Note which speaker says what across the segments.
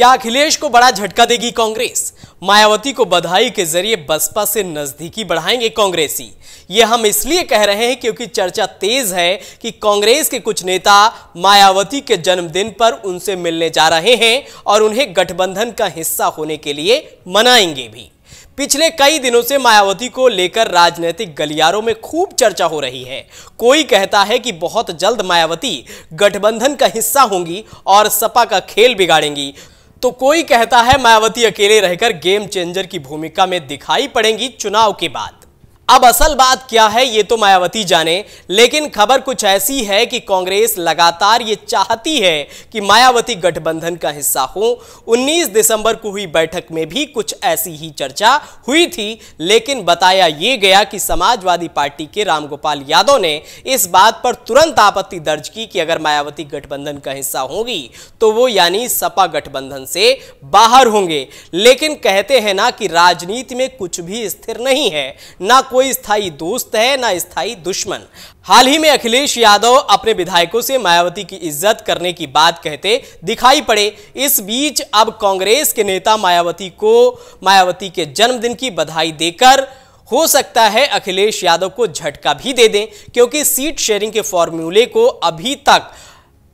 Speaker 1: क्या अखिलेश को बड़ा झटका देगी कांग्रेस मायावती को बधाई के जरिए बसपा से नजदीकी बढ़ाएंगे कांग्रेसी ये हम इसलिए कह रहे हैं क्योंकि चर्चा तेज है कि कांग्रेस के कुछ नेता मायावती के जन्मदिन पर उनसे मिलने जा रहे हैं और उन्हें गठबंधन का हिस्सा होने के लिए मनाएंगे भी पिछले कई दिनों से मायावती को लेकर राजनीतिक गलियारों में खूब चर्चा हो रही है कोई कहता है कि बहुत जल्द मायावती गठबंधन का हिस्सा होंगी और सपा का खेल बिगाड़ेंगी तो कोई कहता है मायावती अकेले रहकर गेम चेंजर की भूमिका में दिखाई पड़ेंगी चुनाव के बाद अब असल बात क्या है ये तो मायावती जाने लेकिन खबर कुछ ऐसी है कि कांग्रेस लगातार ये चाहती है कि मायावती गठबंधन का हिस्सा हो 19 दिसंबर को हुई बैठक में भी कुछ ऐसी ही चर्चा हुई थी लेकिन बताया ये गया कि समाजवादी पार्टी के रामगोपाल यादव ने इस बात पर तुरंत आपत्ति दर्ज की कि अगर मायावती गठबंधन का हिस्सा होगी तो वो यानी सपा गठबंधन से बाहर होंगे लेकिन कहते हैं ना कि राजनीति में कुछ भी स्थिर नहीं है ना कोई कोई स्थायी दोस्त है ना स्थायी दुश्मन हाल ही में अखिलेश यादव अपने विधायकों से मायावती की इज्जत करने की बात कहते दिखाई पड़े इस बीच अब कांग्रेस के नेता मायावती को मायावती के जन्मदिन की बधाई देकर हो सकता है अखिलेश यादव को झटका भी दे दें क्योंकि सीट शेयरिंग के फॉर्मूले को अभी तक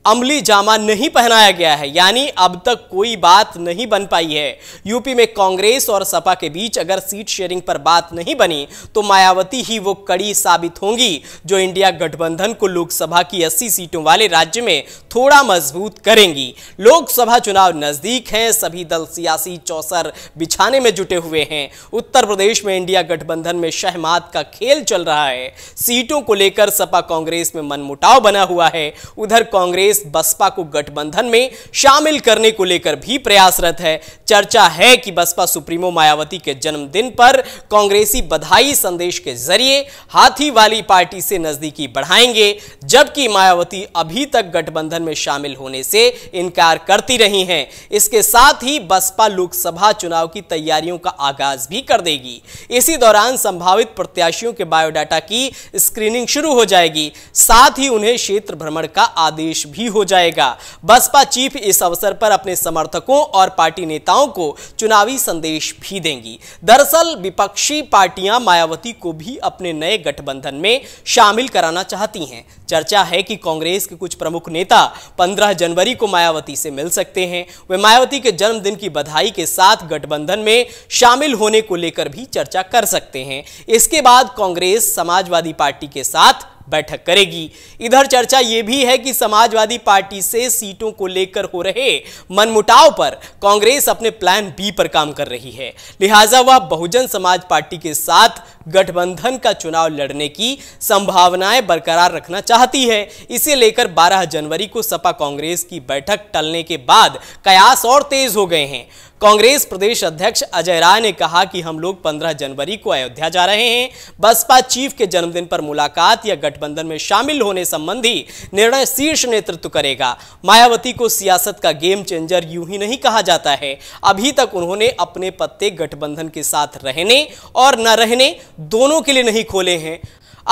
Speaker 1: अमली जामा नहीं पहनाया गया है यानी अब तक कोई बात नहीं बन पाई है यूपी में कांग्रेस और सपा के बीच अगर सीट शेयरिंग पर बात नहीं बनी तो मायावती ही वो कड़ी साबित होंगी जो इंडिया गठबंधन को लोकसभा की अस्सी सीटों वाले राज्य में थोड़ा मजबूत करेंगी लोकसभा चुनाव नजदीक हैं सभी दल सियासी चौसर बिछाने में जुटे हुए हैं उत्तर प्रदेश में इंडिया गठबंधन में शहमात का खेल चल रहा है सीटों को लेकर सपा कांग्रेस में मनमुटाव बना हुआ है उधर कांग्रेस कांग्रेस बसपा को गठबंधन में शामिल करने को लेकर भी प्रयासरत है चर्चा है कि बसपा सुप्रीमो मायावती के जन्मदिन पर कांग्रेसी बधाई संदेश के जरिए हाथी वाली पार्टी से नजदीकी बढ़ाएंगे जबकि मायावती अभी तक गठबंधन में शामिल होने से इनकार करती रही हैं इसके साथ ही बसपा लोकसभा चुनाव की तैयारियों का आगाज भी कर देगी इसी दौरान संभावित प्रत्याशियों के बायोडाटा की स्क्रीनिंग शुरू हो जाएगी साथ ही उन्हें क्षेत्र भ्रमण का आदेश भी भी हो जाएगा बसपा चीफ इस अवसर पर अपने समर्थकों और पार्टी नेताओं को चुनावी संदेश भी देंगी दरअसल विपक्षी पार्टियां मायावती को भी अपने नए गठबंधन में शामिल कराना चाहती हैं चर्चा है कि कांग्रेस के कुछ प्रमुख नेता 15 जनवरी को मायावती से मिल सकते हैं वे मायावती के जन्मदिन की बधाई के साथ गठबंधन में शामिल होने को लेकर भी चर्चा कर सकते हैं इसके बाद कांग्रेस समाजवादी पार्टी के साथ बैठक करेगी इधर चर्चा ये भी है कि समाजवादी पार्टी से सीटों को लेकर हो रहे मनमुटाव पर कांग्रेस अपने प्लान बी पर काम कर रही है लिहाजा वह बहुजन समाज पार्टी के साथ गठबंधन का चुनाव लड़ने की संभावनाएं बरकरार रखना चाहती है इसे लेकर 12 जनवरी को सपा कांग्रेस की बैठक टलने के बाद कयास और तेज हो गए हैं कांग्रेस प्रदेश अध्यक्ष अजय राय ने कहा कि हम लोग 15 जनवरी को अयोध्या जा रहे हैं बसपा चीफ के जन्मदिन पर मुलाकात या गठबंधन में शामिल होने संबंधी निर्णय शीर्ष नेतृत्व करेगा मायावती को सियासत का गेम चेंजर यूं ही नहीं कहा जाता है अभी तक उन्होंने अपने पत्ते गठबंधन के साथ रहने और न रहने दोनों के लिए नहीं खोले हैं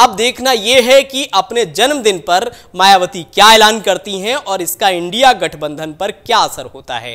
Speaker 1: अब देखना यह है कि अपने जन्मदिन पर मायावती क्या ऐलान करती हैं और इसका इंडिया गठबंधन पर क्या असर होता है